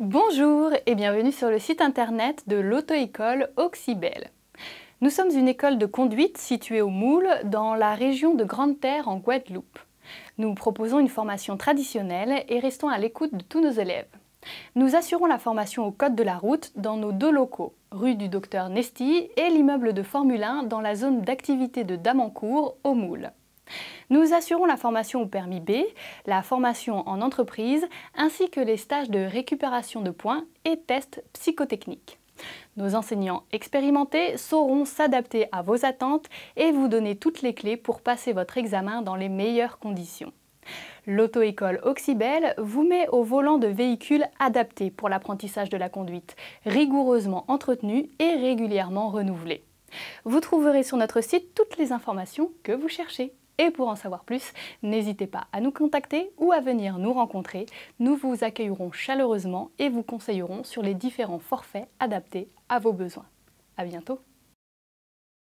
Bonjour et bienvenue sur le site internet de l'auto-école Oxybel. Nous sommes une école de conduite située au Moule, dans la région de Grande-Terre en Guadeloupe. Nous proposons une formation traditionnelle et restons à l'écoute de tous nos élèves. Nous assurons la formation au code de la route dans nos deux locaux, rue du docteur Nesty et l'immeuble de Formule 1 dans la zone d'activité de Damancourt au Moule. Nous assurons la formation au permis B, la formation en entreprise, ainsi que les stages de récupération de points et tests psychotechniques. Nos enseignants expérimentés sauront s'adapter à vos attentes et vous donner toutes les clés pour passer votre examen dans les meilleures conditions. L'auto-école Oxybel vous met au volant de véhicules adaptés pour l'apprentissage de la conduite, rigoureusement entretenus et régulièrement renouvelés. Vous trouverez sur notre site toutes les informations que vous cherchez. Et pour en savoir plus, n'hésitez pas à nous contacter ou à venir nous rencontrer. Nous vous accueillerons chaleureusement et vous conseillerons sur les différents forfaits adaptés à vos besoins. À bientôt